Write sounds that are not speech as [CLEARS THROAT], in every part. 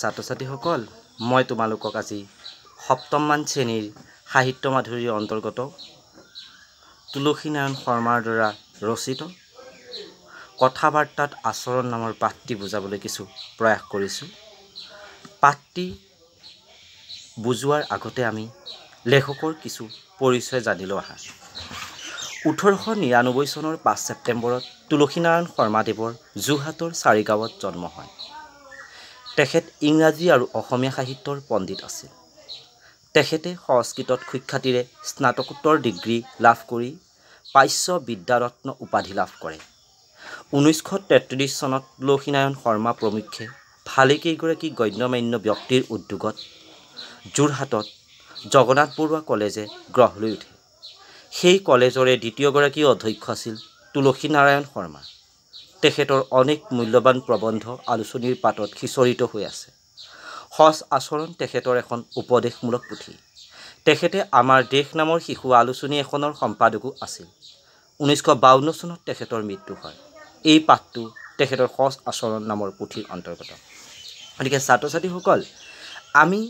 ছাত্ৰ ছাত্ৰীসকল মই তোমালোকক আজি সপ্তমমান শ্ৰেণীৰ সাহিত্য মাধুৰীৰ অন্তৰ্গত তুলসী নাৰায়ণ শৰ্মাৰ দ্বাৰা ৰচিত কথা বাৰ্তাত আচৰণ নামৰ পাঠটি বুজাবলৈ কিছু প্ৰয়াস কৰিছোঁ পাঠটি বুজোৱাৰ আগতে আমি লেখকৰ কিছু পৰিচয় জানি লওঁ আহা ওঠৰশ নিৰান্নব্বৈ চনৰ পাঁচ ছেপ্টেম্বৰত তুলসী নাৰায়ণ শৰ্মাদেৱৰ যোৰহাটৰ চাৰিগাঁৱত জন্ম হয় তেখেত ইংৰাজী আৰু অসমীয়া সাহিত্যৰ পণ্ডিত আছিল তেখেতে সংস্কৃতত সুখ্যাতিৰে স্নাতকোত্তৰ ডিগ্ৰী লাভ কৰি পাশ্য বিদ্যাৰত্ন উপাধি লাভ কৰে ঊনৈছশ তেত্ৰিছ চনত লক্ষীনাৰায়ণ শৰ্মা প্ৰমুখ্যে ভালেকেইগৰাকী গণ্য মান্য ব্যক্তিৰ উদ্যোগত যোৰহাটত জগন্নাথ বৰুৱা কলেজে গ্ৰহ লৈ উঠে সেই কলেজৰে দ্বিতীয়গৰাকী অধ্যক্ষ আছিল তুলসী নাৰায়ণ শৰ্মা তেখেতৰ অনেক মূল্যৱান প্ৰবন্ধ আলোচনীৰ পাতত সিঁচৰিত হৈ আছে সজ আচৰণ তেখেতৰ এখন উপদেশমূলক পুথি তেখেতে আমাৰ দেশ নামৰ শিশু আলোচনী এখনৰ সম্পাদকো আছিল ঊনৈছশ বাৱন্ন চনত তেখেতৰ মৃত্যু হয় এই পাঠটো তেখেতৰ সজ আচৰণ নামৰ পুথিৰ অন্তৰ্গত গতিকে ছাত্ৰ ছাত্ৰীসকল আমি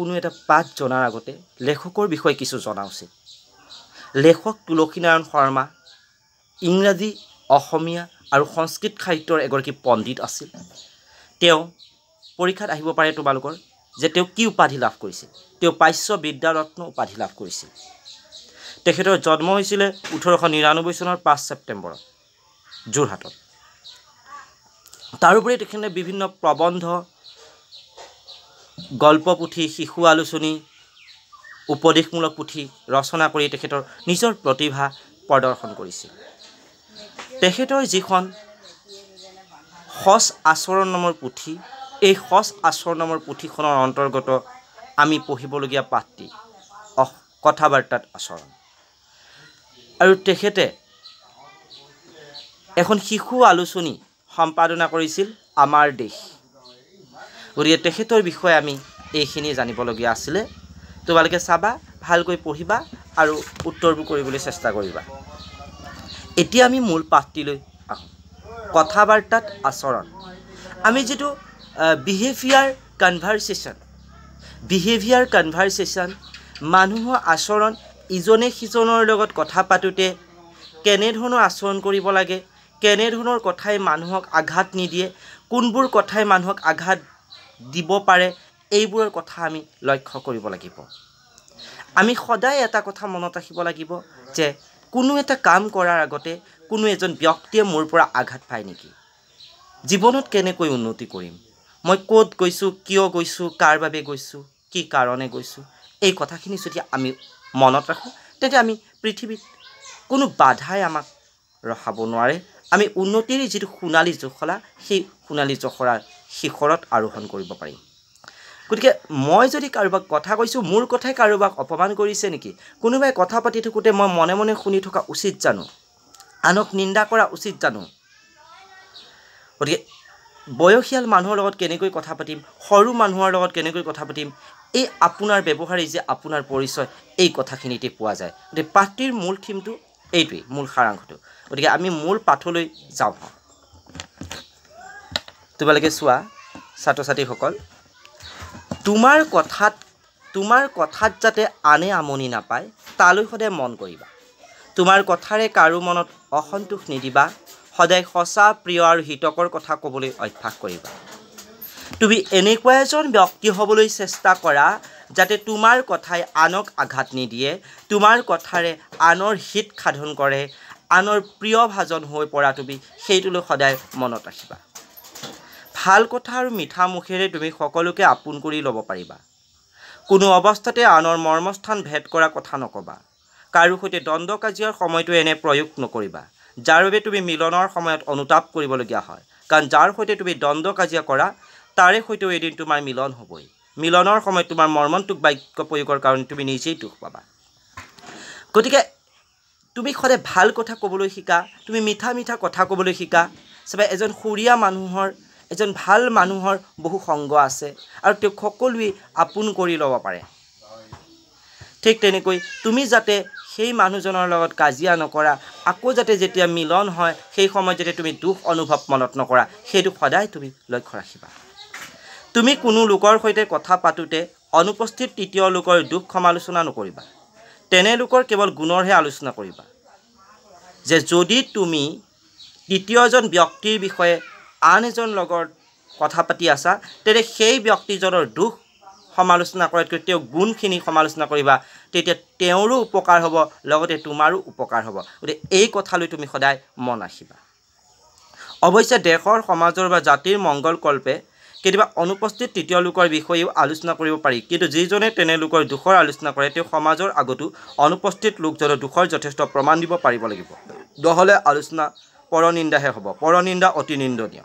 কোনো এটা পাঠ জনাৰ আগতে লেখকৰ বিষয়ে কিছু জনা উচিত লেখক তুলসী নাৰায়ণ শৰ্মা ইংৰাজী অসমীয়া আৰু সংস্কৃত সাহিত্যৰ এগৰাকী পণ্ডিত আছিল তেওঁ পৰীক্ষাত আহিব পাৰে তোমালোকৰ যে তেওঁ কি উপাধি লাভ কৰিছিল তেওঁ পাৰ্শ্ব বিদ্যাৰত্ন উপাধি লাভ কৰিছিল তেখেতৰ জন্ম হৈছিলে ওঠৰশ নিৰান্নব্বৈ চনৰ পাঁচ ছেপ্টেম্বৰত যোৰহাটত তাৰোপৰি তেখেতে বিভিন্ন প্ৰবন্ধ গল্প পুথি শিশু আলোচনী উপদেশমূলক পুথি ৰচনা কৰি তেখেতৰ নিজৰ প্ৰতিভা প্ৰদৰ্শন কৰিছিল তেখেতৰ যিখন সঁচ আচৰণ নামৰ পুথি এই সঁচ আচৰণ নামৰ পুথিখনৰ অন্তৰ্গত আমি পঢ়িবলগীয়া পাঠটি কথা বাৰ্তাত আচৰণ আৰু তেখেতে এখন শিশু আলোচনী সম্পাদনা কৰিছিল আমাৰ দেশ গতিকে তেখেতৰ বিষয়ে আমি এইখিনি জানিবলগীয়া আছিলে তোমালোকে চাবা ভালকৈ পঢ়িবা আৰু উত্তৰবোৰ কৰিবলৈ চেষ্টা কৰিবা এতিয়া আমি মূল পাঠটিলৈ আহোঁ কথা বাৰ্তাত আচৰণ আমি যিটো বিহেভিয়াৰ কনভাৰ্চেশ্যন বিহেভিয়াৰ কনভাৰ্চেশ্যন মানুহৰ আচৰণ ইজনে সিজনৰ লগত কথা পাতোঁতে কেনেধৰণৰ আচৰণ কৰিব লাগে কেনেধৰণৰ কথাই মানুহক আঘাত নিদিয়ে কোনবোৰ কথাই মানুহক আঘাত দিব পাৰে এইবোৰৰ কথা আমি লক্ষ্য কৰিব লাগিব আমি সদায় এটা কথা মনত ৰাখিব লাগিব যে কোনো এটা কাম কৰাৰ আগতে কোনো এজন ব্যক্তিয়ে মোৰ পৰা আঘাত পায় নেকি জীৱনত কেনেকৈ উন্নতি কৰিম মই ক'ত গৈছোঁ কিয় গৈছোঁ কাৰ বাবে গৈছোঁ কি কাৰণে গৈছোঁ এই কথাখিনি যদি আমি মনত ৰাখোঁ তেন্তে আমি পৃথিৱীত কোনো বাধাই আমাক ৰখাব নোৱাৰে আমি উন্নতিৰ যিটো সোণালী জোখলা সেই সোণালী জোখৰাৰ শিখৰত আৰোহণ কৰিব পাৰিম গতিকে মই যদি কাৰোবাক কথা কৈছোঁ মোৰ কথাই কাৰোবাক অপমান কৰিছে নেকি কোনোবাই কথা পাতি থাকোঁতে মই মনে মনে শুনি থকা উচিত জানো আনক নিন্দা কৰা উচিত জানো গতিকে বয়সীয়াল মানুহৰ লগত কেনেকৈ কথা পাতিম সৰু মানুহৰ লগত কেনেকৈ কথা পাতিম এই আপোনাৰ ব্যৱহাৰী যে আপোনাৰ পৰিচয় এই কথাখিনিতে পোৱা যায় গতিকে পাঠটিৰ মূল থিমটো এইটোৱেই মূল সাৰাংশটো গতিকে আমি মূল পাঠলৈ যাওঁ তোমালোকে চোৱা ছাত্ৰ ছাত্ৰীসকল তোমাৰ কথাত তোমাৰ কথাত যাতে আনে আমনি নাপায় তালৈ সদায় মন কৰিবা তোমাৰ কথাৰে কাৰো মনত অসন্তোষ নিদিবা সদায় সঁচা প্ৰিয় আৰু হিতকৰ কথা ক'বলৈ অভ্যাস কৰিবা তুমি এনেকুৱা এজন ব্যক্তি হ'বলৈ চেষ্টা কৰা যাতে তোমাৰ কথাই আনক আঘাত নিদিয়ে তোমাৰ কথাৰে আনৰ হিত সাধন কৰে আনৰ প্ৰিয় ভাজন হৈ পৰা তুমি সেইটোলৈ সদায় মনত ৰাখিবা ভাল কথা আৰু মিঠা মুখেৰে তুমি সকলোকে আপোন কৰি ল'ব পাৰিবা কোনো অৱস্থাতে আনৰ মৰ্মস্থান ভেদ কৰা কথা নক'বা কাৰো সৈতে দণ্ড কাজিয়াৰ সময়টো এনে প্ৰয়োগ নকৰিবা যাৰ বাবে তুমি মিলনৰ সময়ত অনুতাপ কৰিবলগীয়া হয় কাৰণ যাৰ সৈতে তুমি দণ্ড কাজিয়া কৰা তাৰে সৈতেও এদিন তোমাৰ মিলন হ'বই মিলনৰ সময়ত তোমাৰ মৰ্মন্তুক বাক্য প্ৰয়োগৰ কাৰণে তুমি নিজেই দুখ পাবা গতিকে তুমি সদায় ভাল কথা ক'বলৈ শিকা তুমি মিঠা মিঠা কথা ক'বলৈ শিকা চবাই এজন সুৰীয়া মানুহৰ এজন ভাল মানুহৰ বহু সংগ আছে আৰু তেওঁক সকলোৱে আপোন কৰি ল'ব পাৰে ঠিক তেনেকৈ তুমি যাতে সেই মানুহজনৰ লগত কাজিয়া নকৰা আকৌ যাতে যেতিয়া মিলন হয় সেই সময়ত যাতে তুমি দুখ অনুভৱ মনত নকৰা সেইটো সদায় তুমি লক্ষ্য ৰাখিবা তুমি কোনো লোকৰ সৈতে কথা পাতোঁতে অনুপস্থিত তৃতীয় লোকৰ দুখ সমালোচনা নকৰিবা তেনেলোকৰ কেৱল গুণৰহে আলোচনা কৰিবা যে যদি তুমি তৃতীয়জন ব্যক্তিৰ বিষয়ে আন এজন লগত কথা পাতি আছা তেন্তে সেই ব্যক্তিজনৰ দুখ সমালোচনা কৰাতকৈ তেওঁ গুণখিনি সমালোচনা কৰিবা তেতিয়া তেওঁৰো উপকাৰ হ'ব লগতে তোমাৰো উপকাৰ হ'ব গতিকে এই কথালৈ তুমি সদায় মন ৰাখিবা অৱশ্যে দেশৰ সমাজৰ বা জাতিৰ মংগলকল্পে কেতিয়াবা অনুপস্থিত তৃতীয় লোকৰ বিষয়েও আলোচনা কৰিব পাৰি কিন্তু যিজনে তেনেলোকৰ দুখৰ আলোচনা কৰে তেওঁ সমাজৰ আগতো অনুপস্থিত লোকজনৰ দুখৰ যথেষ্ট প্ৰমাণ দিব পাৰিব লাগিব দহলে আলোচনা পৰনিন্দাহে হ'ব পৰনিন্দা অতি নিন্দনীয়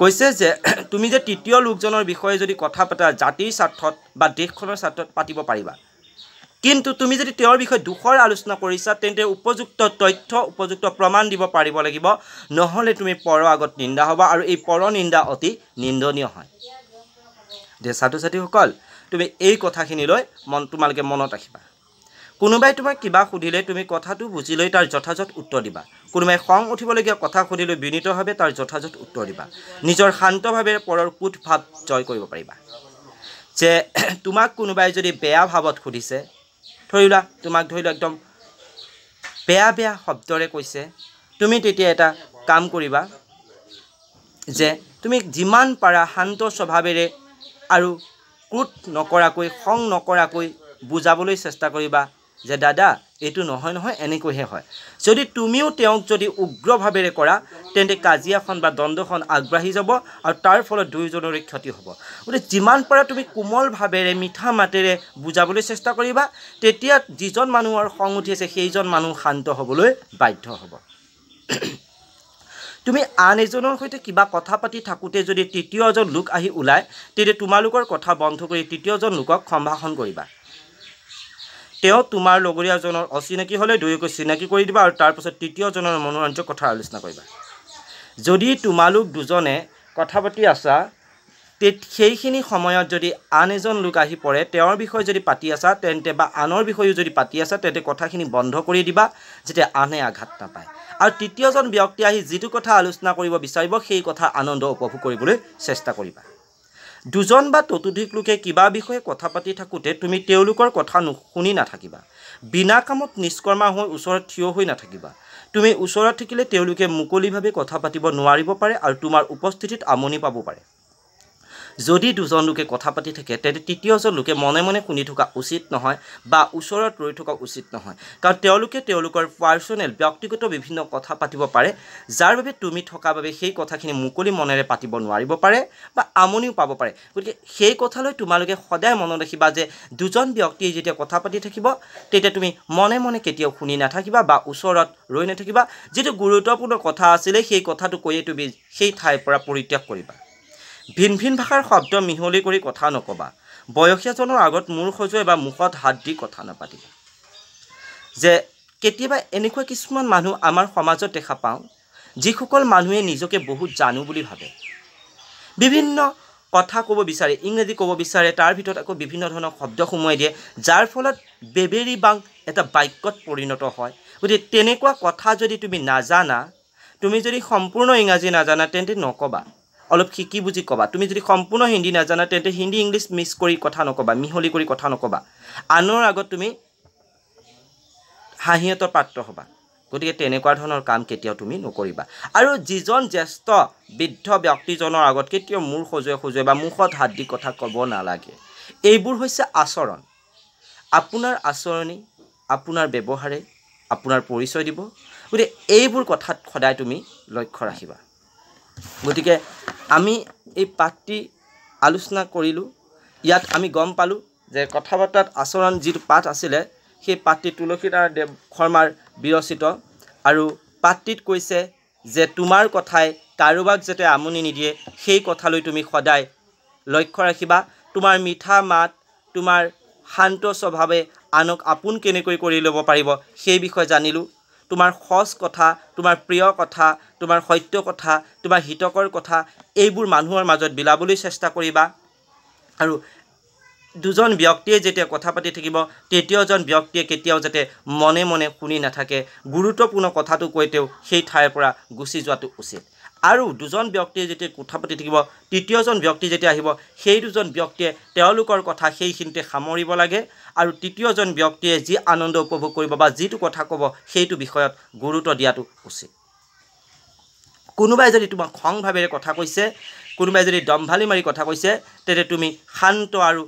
কৈছে যে [CLEARS THROAT] তুমি যে তৃতীয় লোকজনৰ বিষয়ে যদি কথা পতা জাতিৰ স্বাৰ্থত বা দেশখনৰ স্বাৰ্থত পাতিব পাৰিবা কিন্তু তুমি যদি তেওঁৰ বিষয়ে দুখৰ আলোচনা কৰিছা তেন্তে উপযুক্ত তথ্য উপযুক্ত প্ৰমাণ দিব পাৰিব লাগিব নহ'লে তুমি পৰ আগত নিন্দা হ'বা আৰু এই পৰ নিন্দা অতি নিন্দনীয় হয় যে ছাত্ৰ ছাত্ৰীসকল তুমি এই কথাখিনিলৈ মন তোমালোকে মনত ৰাখিবা কোনোবাই তোমাক কিবা সুধিলে তুমি কথাটো বুজি লৈ তাৰ যথাযথ উত্তৰ দিবা কোনোবাই খং উঠিবলগীয়া কথা সুধিলৈ বিনীতভাৱে তাৰ যথাযথ উত্তৰ দিবা নিজৰ শান্তভাৱে পৰৰ কোঠ ভাৱ জয় কৰিব পাৰিবা যে [CLEARS THROAT] তোমাক কোনোবাই যদি বেয়া ভাৱত সুধিছে ধৰি লোৱা তোমাক ধৰি লোৱা একদম বেয়া বেয়া শব্দৰে কৈছে তুমি তেতিয়া এটা কাম কৰিবা যে তুমি যিমান পাৰা শান্ত স্বভাৱেৰে আৰু ক্ৰোধ নকৰাকৈ খং নকৰাকৈ বুজাবলৈ চেষ্টা কৰিবা যে দাদা এইটো নহয় নহয় এনেকৈহে হয় যদি তুমিও তেওঁক যদি উগ্ৰভাৱেৰে কৰা তেন্তে কাজিয়াখন বা দণ্ডখন আগবাঢ়ি যাব আৰু তাৰ ফলত দুয়োজনৰে ক্ষতি হ'ব গতিকে যিমান পাৰা তুমি কোমলভাৱেৰে মিঠা মাতেৰে বুজাবলৈ চেষ্টা কৰিবা তেতিয়া যিজন মানুহৰ খং উঠি আছে সেইজন মানুহ শান্ত হ'বলৈ বাধ্য হ'ব [CLEARS THROAT] তুমি আন এজনৰ সৈতে কিবা কথা পাতি থাকোঁতে যদি তৃতীয়জন লোক আহি ওলায় তেতিয়া তোমালোকৰ কথা বন্ধ কৰি তৃতীয়জন লোকক সম্ভাষণ কৰিবা তেওঁ তোমাৰ লগৰীয়াজনৰ অচিনাকি হ'লে দুয়োকৈ চিনাকি কৰি দিবা আৰু তাৰপাছত তৃতীয়জনৰ মনোৰঞ্জক কথা আলোচনা কৰিবা যদি তোমালোক দুজনে কথা পাতি আছা তে সেইখিনি সময়ত যদি আন এজন লোক আহি পৰে তেওঁৰ বিষয়ে যদি পাতি আছা তেন্তে বা আনৰ বিষয়েও যদি পাতি আছা তেন্তে কথাখিনি বন্ধ কৰি দিবা যেতিয়া আনে আঘাত নাপায় আৰু তৃতীয়জন ব্যক্তি আহি যিটো কথা আলোচনা কৰিব বিচাৰিব সেই কথা আনন্দ উপভোগ কৰিবলৈ চেষ্টা কৰিবা দুজন বা ততোধিক লোকে কিবা বিষয়ে কথা পাতি থাকোঁতে তুমি তেওঁলোকৰ কথা শুনি নাথাকিবা বিনা কামত নিষ্কৰ্মা হৈ ওচৰত থিয় হৈ নাথাকিবা তুমি ওচৰত থাকিলে তেওঁলোকে মুকলিভাৱে কথা পাতিব নোৱাৰিব পাৰে আৰু তোমাৰ উপস্থিতিত আমনি পাব পাৰে যদি দুজন লোকে কথা পাতি থাকে তেন্তে তৃতীয়জন লোকে মনে মনে শুনি থকা উচিত নহয় বা ওচৰত ৰৈ থকা উচিত নহয় কাৰণ তেওঁলোকে তেওঁলোকৰ পাৰ্চনেল ব্যক্তিগত বিভিন্ন কথা পাতিব পাৰে যাৰ বাবে তুমি থকা বাবে সেই কথাখিনি মুকলি মনেৰে পাতিব নোৱাৰিব পাৰে বা আমনিও পাব পাৰে গতিকে সেই কথালৈ তোমালোকে সদায় মনত ৰাখিবা যে দুজন ব্যক্তিয়ে যেতিয়া কথা পাতি থাকিব তেতিয়া তুমি মনে মনে কেতিয়াও শুনি নাথাকিবা বা ওচৰত ৰৈ নাথাকিবা যিটো গুৰুত্বপূৰ্ণ কথা আছিলে সেই কথাটো কৈয়ে তুমি সেই ঠাইৰ পৰা পৰিত্যাগ কৰিবা ভিন ভিন ভাষাৰ শব্দ মিহলি কৰি কথা নক'বা বয়সীয়াজনৰ আগত মূৰ সজোৱাই বা মুখত হাত দি কথা নাপাতিবা যে কেতিয়াবা এনেকুৱা কিছুমান মানুহ আমাৰ সমাজত দেখা পাওঁ যিসকল মানুহে নিজকে বহুত জানো বুলি ভাবে বিভিন্ন কথা ক'ব বিচাৰে ইংৰাজী ক'ব বিচাৰে তাৰ ভিতৰত আকৌ বিভিন্ন ধৰণৰ শব্দ সোমোৱাই দিয়ে যাৰ ফলত বেবেৰী বাং এটা বাক্যত পৰিণত হয় গতিকে তেনেকুৱা কথা যদি তুমি নাজানা তুমি যদি সম্পূৰ্ণ ইংৰাজী নাজানা তেন্তে নক'বা অলপ শিকি বুজি ক'বা তুমি যদি সম্পূৰ্ণ হিন্দী নাজানা তেন্তে হিন্দী ইংলিছ মিক্স কৰি কথা নক'বা মিহলি কৰি কথা নক'বা আনৰ আগত তুমি হাঁহিহঁতৰ পাত্ৰ হ'বা গতিকে তেনেকুৱা ধৰণৰ কাম কেতিয়াও তুমি নকৰিবা আৰু যিজন জ্যেষ্ঠ বৃদ্ধ ব্যক্তিজনৰ আগত কেতিয়াও মূৰ সজোৱে সজোৱে বা মুখত হাত দি কথা ক'ব নালাগে এইবোৰ হৈছে আচৰণ আপোনাৰ আচৰণেই আপোনাৰ ব্যৱহাৰে আপোনাৰ পৰিচয় দিব গতিকে এইবোৰ কথাত সদায় তুমি লক্ষ্য ৰাখিবা গতিকে আমি এই পাঠটি আলোচনা কৰিলোঁ ইয়াত আমি গম পালোঁ যে কথা বতৰাত আচৰণ যিটো পাঠ আছিলে সেই পাঠটি তুলসী নাৰায়ণ দেৱ শৰ্মাৰ বিৰচিত আৰু পাঠটিত কৈছে যে তোমাৰ কথাই কাৰোবাক যাতে আমনি নিদিয়ে সেই কথালৈ তুমি সদায় লক্ষ্য ৰাখিবা তোমাৰ মিঠা মাত তোমাৰ শান্ত স্বভাৱে আনক আপোন কেনেকৈ কৰি ল'ব পাৰিব সেই বিষয়ে জানিলোঁ তোমাৰ সঁচ কথা তোমাৰ প্ৰিয় কথা তোমাৰ সত্য কথা তোমাৰ হিতকৰ কথা এইবোৰ মানুহৰ মাজত বিলাবলৈ চেষ্টা কৰিবা আৰু দুজন ব্যক্তিয়ে যেতিয়া কথা পাতি থাকিব তেতিয়াওজন ব্যক্তিয়ে কেতিয়াও যাতে মনে মনে শুনি নাথাকে গুৰুত্বপূৰ্ণ কথাটো কৈ তেওঁ সেই ঠাইৰ পৰা গুচি যোৱাটো উচিত আৰু দুজন ব্যক্তিয়ে যেতিয়া কথা পাতি থাকিব তৃতীয়জন ব্যক্তি যেতিয়া আহিব সেই দুজন ব্যক্তিয়ে তেওঁলোকৰ কথা সেইখিনিতে সামৰিব লাগে আৰু তৃতীয়জন ব্যক্তিয়ে যি আনন্দ উপভোগ কৰিব বা যিটো কথা ক'ব সেইটো বিষয়ত গুৰুত্ব দিয়াটো উচিত কোনোবাই যদি তোমাক খংভাৱেৰে কথা কৈছে কোনোবাই যদি দম্ভালি মাৰি কথা কৈছে তেন্তে তুমি শান্ত আৰু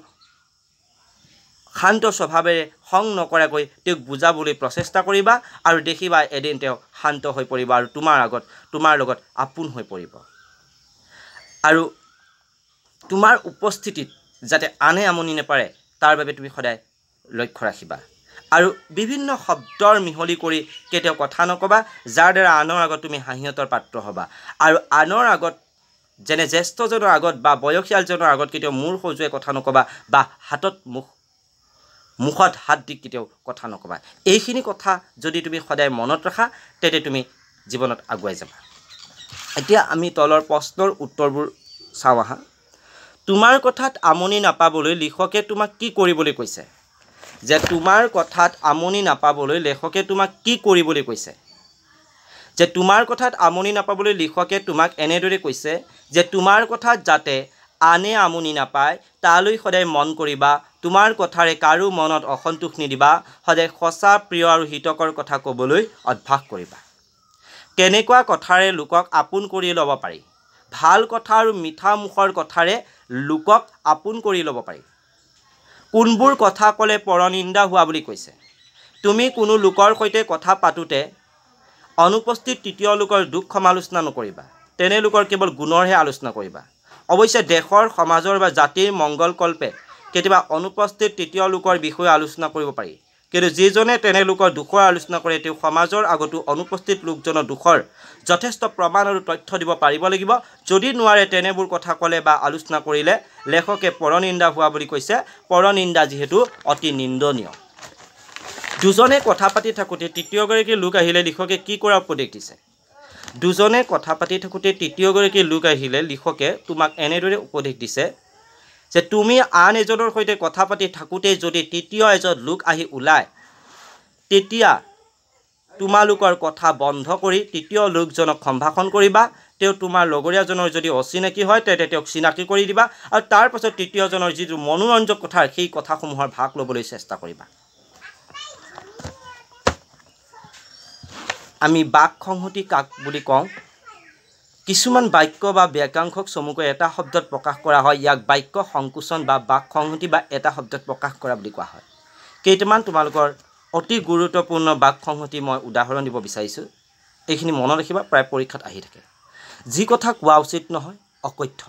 শান্ত স্বভাৱেৰে খং নকৰাকৈ তেওঁক বুজাবলৈ প্ৰচেষ্টা কৰিবা আৰু দেখিবা এদিন তেওঁ শান্ত হৈ পৰিব আৰু তোমাৰ আগত তোমাৰ লগত আপোন হৈ পৰিব আৰু তোমাৰ উপস্থিতিত যাতে আনে আমনি নেপাৰে তাৰ বাবে তুমি সদায় লক্ষ্য ৰাখিবা আৰু বিভিন্ন শব্দৰ মিহলি কৰি কেতিয়াও কথা নক'বা যাৰ দ্বাৰা আনৰ আগত তুমি হাঁহিহঁতৰ পাত্ৰ হ'বা আৰু আনৰ আগত যেনে জ্যেষ্ঠজনৰ আগত বা বয়সীয়ালজনৰ আগত কেতিয়াও মূৰ সজোৱে কথা নক'বা বা হাতত মুখ মুখত হাত দি কেতিয়াও কথা নক'বা এইখিনি কথা যদি তুমি সদায় মনত ৰাখা তেন্তে তুমি জীৱনত আগুৱাই যাবা এতিয়া আমি তলৰ প্ৰশ্নৰ উত্তৰবোৰ চাওঁ আহা তোমাৰ কথাত আমনি নাপাবলৈ লিখকে তোমাক কি কৰিবলৈ কৈছে যে তোমাৰ কথাত আমনি নাপাবলৈ লেখকে তোমাক কি কৰিবলৈ কৈছে যে তোমাৰ কথাত আমনি নাপাবলৈ লিখকে তোমাক এনেদৰে কৈছে যে তোমাৰ কথাত যাতে আনে আমনি নাপায় তালৈ সদায় মন কৰিবা তোমাৰ কথাৰে কাৰো মনত অসন্তোষ নিদিবা সদায় সঁচা প্ৰিয় আৰু হিতকৰ কথা ক'বলৈ অভ্যাস কৰিবা কেনেকুৱা কথাৰে লোকক আপোন কৰি ল'ব পাৰি ভাল কথা আৰু মিঠা মুখৰ কথাৰে লোকক আপোন কৰি ল'ব পাৰি কোনবোৰ কথা ক'লে পৰনিন্দা হোৱা বুলি কৈছে তুমি কোনো লোকৰ সৈতে কথা পাতোঁতে অনুপস্থিত তৃতীয় লোকৰ দুখ সমালোচনা নকৰিবা তেনে লোকৰ কেৱল গুণৰহে আলোচনা কৰিবা অৱশ্যে দেশৰ সমাজৰ বা জাতিৰ মংগলকল্পে কেতিয়াবা অনুপস্থিত তৃতীয় লোকৰ বিষয়ে আলোচনা কৰিব পাৰি কিন্তু যিজনে তেনেলোকৰ দুখৰ আলোচনা কৰে তেওঁ সমাজৰ আগতো অনুপস্থিত লোকজনৰ দুখৰ যথেষ্ট প্ৰমাণ আৰু তথ্য দিব পাৰিব লাগিব যদি নোৱাৰে তেনেবোৰ কথা ক'লে বা আলোচনা কৰিলে লেখকে পৰনিন্দা হোৱা বুলি কৈছে পৰনিন্দা যিহেতু অতি নিন্দনীয় দুজনে কথা পাতি থাকোঁতে তৃতীয়গৰাকী লোক আহিলে লিখকে কি কৰা উপদেশ দিছে দুজনে কথা পাতি থাকোঁতে তৃতীয়গৰাকী লোক আহিলে লিখকে তোমাক এনেদৰে উপদেশ দিছে যে তুমি আন এজনৰ সৈতে কথা পাতি থাকোঁতেই যদি তৃতীয় এজন লোক আহি ওলায় তেতিয়া তোমালোকৰ কথা বন্ধ কৰি তৃতীয় লোকজনক সম্ভাষণ কৰিবা তেওঁ তোমাৰ লগৰীয়াজনৰ যদি অচিনাকি হয় তেন্তে তেওঁক চিনাকি কৰি দিবা আৰু তাৰপাছত তৃতীয়জনৰ যিটো মনোৰঞ্জক কথা সেই কথাসমূহৰ ভাগ ল'বলৈ চেষ্টা কৰিবা আমি বাক সংহতি কাক বুলি কওঁ কিছুমান বাক্য বা বাক্যাংশক চমুকৈ এটা শব্দত প্ৰকাশ কৰা হয় ইয়াক বাক্য সংকোচন বা বাক সংহতি বা এটা শব্দত প্ৰকাশ কৰা বুলি কোৱা হয় কেইটামান তোমালোকৰ অতি গুৰুত্বপূৰ্ণ বাক সংহতি মই উদাহৰণ দিব বিচাৰিছোঁ এইখিনি মনত ৰাখিবা প্ৰায় পৰীক্ষাত আহি থাকে যি কথা কোৱা উচিত নহয় অকথ্য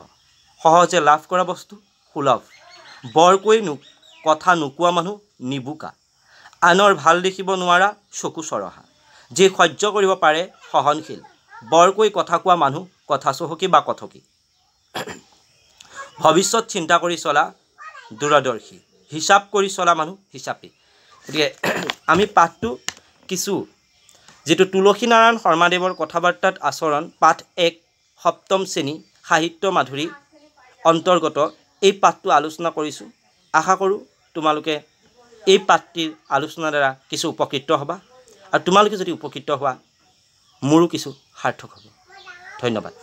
সহজে লাভ কৰা বস্তু সুলভ বৰকৈ নো কথা নোকোৱা মানুহ নিবুকা আনৰ ভাল দেখিব নোৱাৰা চকু চৰহা যি সহ্য কৰিব পাৰে সহনশীল বৰকৈ কথা কোৱা মানুহ কথা চহকী বা কথকী ভৱিষ্যত চিন্তা কৰি চলা দূৰদৰ্শী হিচাপ কৰি চলা মানুহ হিচাপী গতিকে আমি পাঠটো কিছু যিটো তুলসী নাৰায়ণ শৰ্মাদেৱৰ কথাবাৰ্তাত আচৰণ পাঠ এক সপ্তম শ্ৰেণী সাহিত্য মাধুৰী অন্তৰ্গত এই পাঠটো আলোচনা কৰিছোঁ আশা কৰোঁ তোমালোকে এই পাঠটিৰ আলোচনাৰ দ্বাৰা কিছু উপকৃত হ'বা আৰু তোমালোকে যদি উপকৃত হোৱা মোৰো কিছু সাৰ্থক হ'ব ধন্যবাদ